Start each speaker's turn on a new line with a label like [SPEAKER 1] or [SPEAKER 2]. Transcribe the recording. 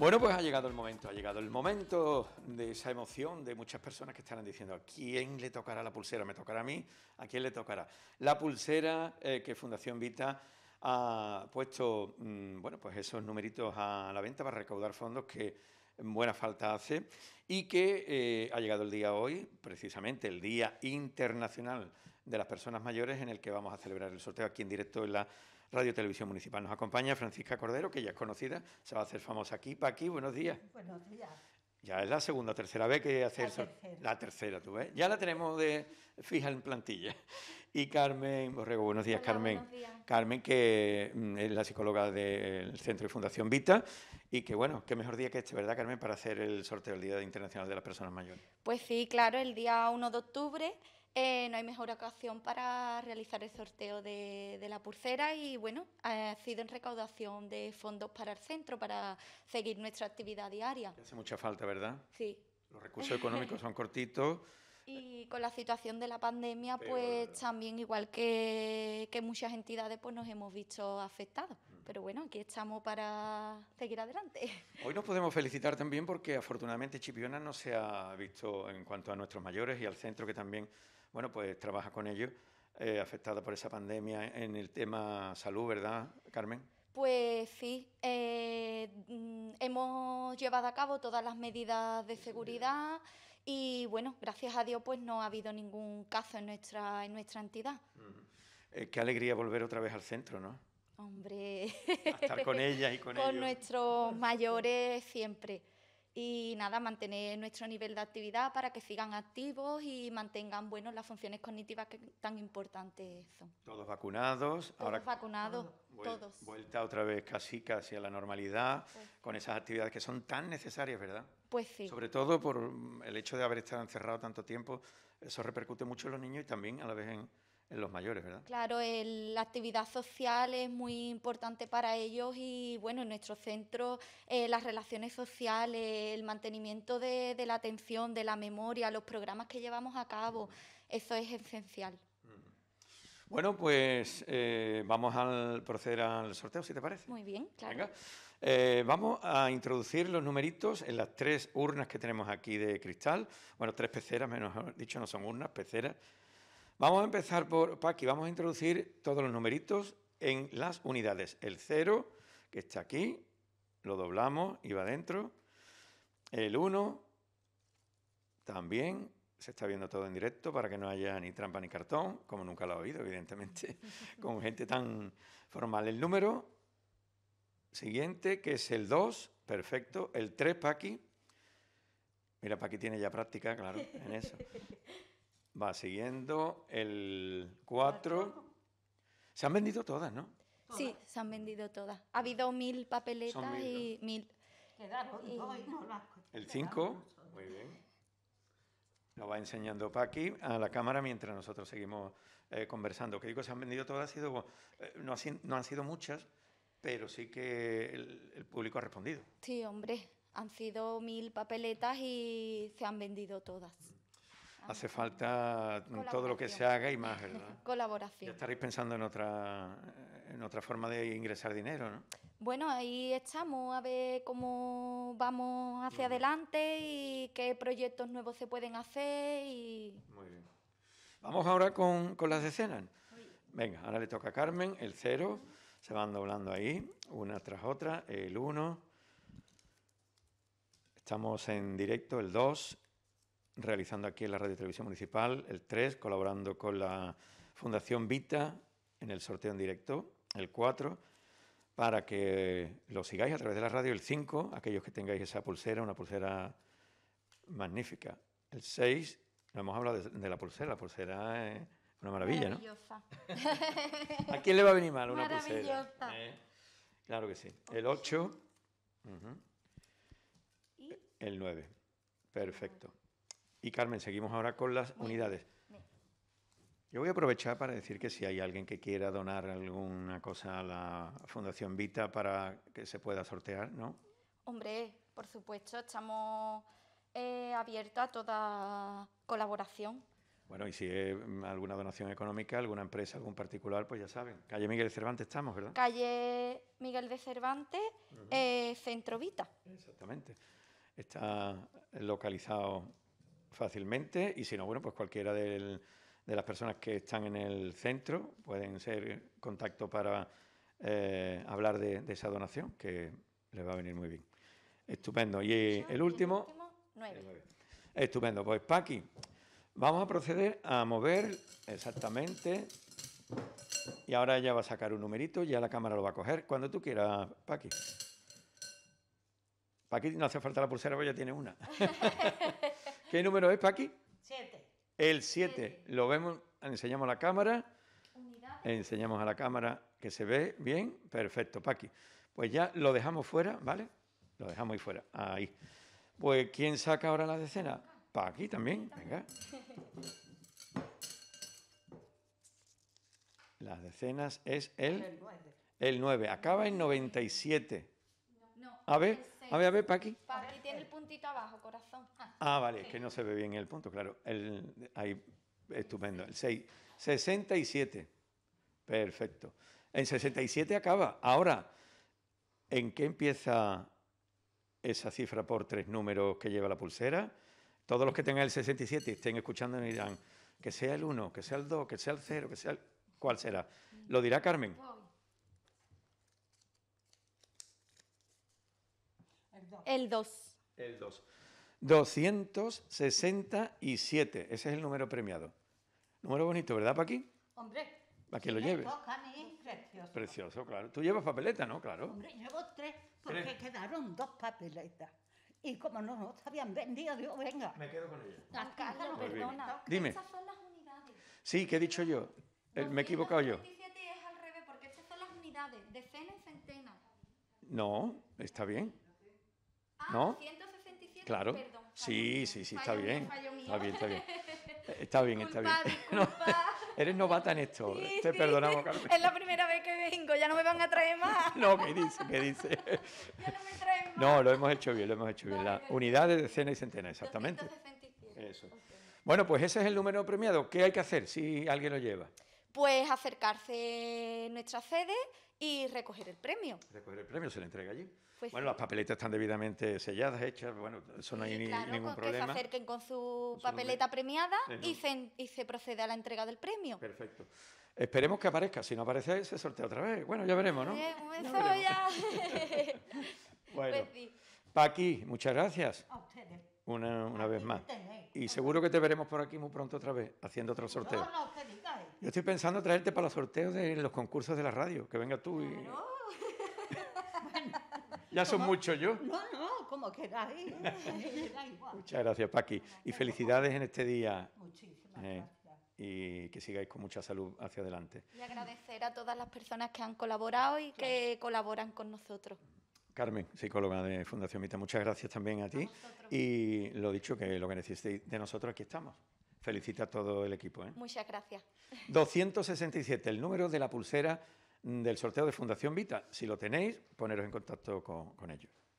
[SPEAKER 1] Bueno, pues ha llegado el momento, ha llegado el momento de esa emoción de muchas personas que estarán diciendo, ¿a quién le tocará la pulsera? ¿Me tocará a mí? ¿A quién le tocará? La pulsera eh, que Fundación Vita ha puesto, mm, bueno, pues esos numeritos a la venta para recaudar fondos que buena falta hace y que eh, ha llegado el día hoy, precisamente el Día Internacional de las Personas Mayores, en el que vamos a celebrar el sorteo aquí en directo en la Radio Televisión Municipal. Nos acompaña Francisca Cordero, que ya es conocida, se va a hacer famosa aquí. aquí. buenos días. Buenos días. Ya es la segunda, tercera vez que hace la, tercera. la tercera, tú ves. Ya la tenemos de fija en plantilla. Y Carmen Borrego, buenos días, Carmen. Buenos días. Carmen, que mm, es la psicóloga del Centro y Fundación Vita. Y que bueno, qué mejor día que este, ¿verdad, Carmen? Para hacer el sorteo del Día Internacional de las Personas Mayores.
[SPEAKER 2] Pues sí, claro, el día 1 de octubre eh, no hay mejor ocasión para realizar el sorteo de, de, la pulsera y bueno, ha sido en recaudación de fondos para el centro para seguir nuestra actividad diaria.
[SPEAKER 1] Hace mucha falta, ¿verdad? Sí. Los recursos económicos son cortitos.
[SPEAKER 2] Y con la situación de la pandemia, pues también, igual que, muchas entidades, pues nos hemos visto afectados. Mm. Pero bueno, aquí estamos para seguir adelante.
[SPEAKER 1] Hoy nos podemos felicitar también porque afortunadamente Chipiona no se ha visto en cuanto a nuestros mayores y al centro que también, bueno, pues trabaja con ellos, eh, afectada por esa pandemia en el tema salud, ¿verdad, Carmen?
[SPEAKER 2] Pues sí, eh, mm, hemos llevado a cabo todas las medidas de seguridad. Y bueno, gracias a Dios, pues no ha habido ningún caso en nuestra, en nuestra entidad.
[SPEAKER 1] Eh, qué alegría volver otra vez al centro, ¿no?
[SPEAKER 2] Hombre. estar con ellas y con Con nuestros mayores siempre y nada, mantener nuestro nivel de actividad para que sigan activos y mantengan buenas las funciones cognitivas que tan importantes son.
[SPEAKER 1] Todos vacunados. Todos ahora,
[SPEAKER 2] vacunados, todos.
[SPEAKER 1] Vuelta otra vez casi, casi a la normalidad, con esas actividades que son tan necesarias, ¿verdad? Pues sí. Sobre todo por el hecho de haber estado encerrado tanto tiempo, eso repercute mucho en los niños y también a la vez en, en los mayores, ¿verdad?
[SPEAKER 2] Claro, la actividad social es muy importante para ellos y bueno, en nuestro centro eh, las relaciones sociales, el mantenimiento de, la atención, de la memoria, los programas que llevamos a cabo, eso es esencial.
[SPEAKER 1] Bueno, pues eh, vamos a proceder al sorteo, si te parece. Muy
[SPEAKER 2] bien, claro.
[SPEAKER 1] Eh, vamos a introducir los numeritos en las tres urnas que tenemos aquí de cristal. Bueno, tres peceras, menos dicho, no son urnas, peceras Vamos a empezar por Paqui, vamos a introducir todos los numeritos en las unidades. El 0, que está aquí, lo doblamos y va adentro. El 1, también, se está viendo todo en directo para que no haya ni trampa ni cartón, como nunca lo ha oído, evidentemente, con gente tan formal. El número siguiente, que es el 2, perfecto. El 3, Paqui. Mira, Paqui tiene ya práctica, claro, en eso. Va siguiendo el 4. Se han vendido todas, ¿no?
[SPEAKER 2] Sí, se han vendido todas. Ha habido mil papeletas y mil. y
[SPEAKER 1] El 5, muy bien. Lo va enseñando Paqui a la cámara mientras nosotros seguimos eh, conversando. Que digo, se han vendido todas, ha sido, eh, no, han sido muchas, pero sí que el, el público ha respondido.
[SPEAKER 2] Sí, hombre, han sido mil papeletas y se han vendido todas
[SPEAKER 1] hace falta mm, todo lo que se haga y más, ¿verdad?
[SPEAKER 2] Colaboración. estaréis
[SPEAKER 1] pensando en otra, en otra forma de ingresar dinero, ¿no?
[SPEAKER 2] Bueno, ahí estamos, a ver cómo vamos hacia adelante y qué proyectos nuevos se pueden hacer. Y... Muy bien.
[SPEAKER 1] Vamos ahora con, las escenas. Venga, ahora le toca a Carmen, el cero, se van doblando ahí, una tras otra, el uno. Estamos en directo, el 2, realizando aquí en la Radio Televisión Municipal, el 3, colaborando con la Fundación Vita en el sorteo en directo, el 4, para que lo sigáis a través de la radio, el 5, aquellos que tengáis esa pulsera, una pulsera magnífica, el 6, no hemos hablado de, la pulsera, la pulsera es una maravilla, ¿no?
[SPEAKER 2] ¿A quién le va a venir mal una pulsera?
[SPEAKER 1] ¿Eh? Claro que sí. El 8, el 9, perfecto. Y Carmen, seguimos ahora con las unidades. Yo voy a aprovechar para decir que si hay alguien que quiera donar alguna cosa a la Fundación Vita para que se pueda sortear, ¿no?
[SPEAKER 2] Hombre, por supuesto, estamos eh, abiertos a toda colaboración.
[SPEAKER 1] Bueno, y si es alguna donación económica, alguna empresa, algún particular, pues ya saben. Calle Miguel de Cervantes estamos, ¿verdad?
[SPEAKER 2] Calle Miguel de Cervantes, eh, Centro Vita.
[SPEAKER 1] Exactamente. Está localizado fácilmente y si no, bueno, pues cualquiera de las personas que están en el centro pueden ser contacto para eh, hablar de, esa donación que les va a venir muy bien. Estupendo. Y el último... Estupendo. Pues Paqui, vamos a proceder a mover exactamente... Y ahora ella va a sacar un numerito, ya la cámara lo va a coger cuando tú quieras, Paqui. Paqui no hace falta la pulsera, porque ya tiene una. ¿Qué número es, Paqui? Siete. El 7. Lo vemos, enseñamos a la cámara. Unidad. Enseñamos a la cámara que se ve bien. Perfecto, Paqui. Pues ya lo dejamos fuera, ¿vale? Lo dejamos ahí fuera. Ahí. Pues, ¿quién saca ahora la decena? Paqui también. Venga. Las decenas es el... El 9. El 9. Acaba en 97. No. A ver. A ver, a ver, Paqui.
[SPEAKER 2] Paqui tiene el puntito abajo, corazón. Ah, ah vale, es que no se
[SPEAKER 1] ve bien el punto, claro. El, ahí, estupendo. El 6. 67. Perfecto. En 67 acaba. Ahora, ¿en qué empieza esa cifra por tres números que lleva la pulsera? Todos los que tengan el 67 y estén escuchando me dirán que sea el 1, que sea el 2, que sea el 0, que sea el... ¿Cuál será? ¿Lo dirá Carmen? El 2. El 2. 267. Ese es el número premiado. Número bonito, ¿verdad, Paquín? Hombre. Para que lo lleves. precioso. Precioso, claro. Tú llevas papeleta, ¿no? Claro. Hombre,
[SPEAKER 2] llevo tres porque quedaron dos papeletas. Y como no nos habían vendido, digo, venga. Me quedo con ella. Las caras lo perdona. Dime. Estas son las unidades.
[SPEAKER 1] Sí, ¿qué he dicho yo? me he equivocado yo.
[SPEAKER 2] 27 es al revés porque estas son las unidades, decenas y centenas.
[SPEAKER 1] No, está bien. ¿no? claro. sí, sí, sí, está bien. Está bien, está bien. Está bien, está bien. No, eres novata en esto. Te perdonamos, Carmen. Es
[SPEAKER 2] la primera vez que vengo, ya no me van a traer más.
[SPEAKER 1] no, me dice? ¿Qué dice? Ya no me más. No, lo hemos hecho bien, lo hemos hecho bien. La unidad de decenas y centenas, exactamente. Bueno, pues ese es el número premiado. ¿Qué hay que hacer si alguien lo lleva?
[SPEAKER 2] pues acercarse a nuestra sede y recoger el premio.
[SPEAKER 1] Recoger el premio, se le entrega allí. Pues bueno, las papeletas están debidamente selladas, hechas, bueno, eso no hay ningún problema. Claro, Que se acerquen
[SPEAKER 2] con su papeleta premiada y, se, y procede a la entrega del premio.
[SPEAKER 1] Perfecto. Esperemos que aparezca, si no aparece se sortea otra vez. Bueno, ya veremos, ¿no?
[SPEAKER 2] Eso ya. ya. bueno, pues
[SPEAKER 1] Paqui, muchas gracias. A ustedes. Una, vez más. Y seguro que te veremos por aquí muy pronto otra vez, haciendo otro sorteo. No, no, yo estoy pensando traerte para los sorteos de los concursos de la radio, que venga tú y... Ah, ya son muchos yo. No,
[SPEAKER 2] no, como queráis. Muchas gracias,
[SPEAKER 1] Paqui. Y felicidades en este día.
[SPEAKER 2] Muchísimas
[SPEAKER 1] eh, gracias y que sigáis con mucha salud hacia adelante.
[SPEAKER 2] Y agradecer a todas las personas que han colaborado y que colaboran con nosotros.
[SPEAKER 1] Carmen, psicóloga de Fundación Mita, muchas gracias también a ti. y lo dicho, que lo que necesitéis de nosotros, aquí estamos. Felicita a todo el equipo. ¿eh?
[SPEAKER 2] Muchas gracias.
[SPEAKER 1] 267, el número de la pulsera del sorteo de Fundación Vita. Si lo tenéis, poneros en contacto con ellos.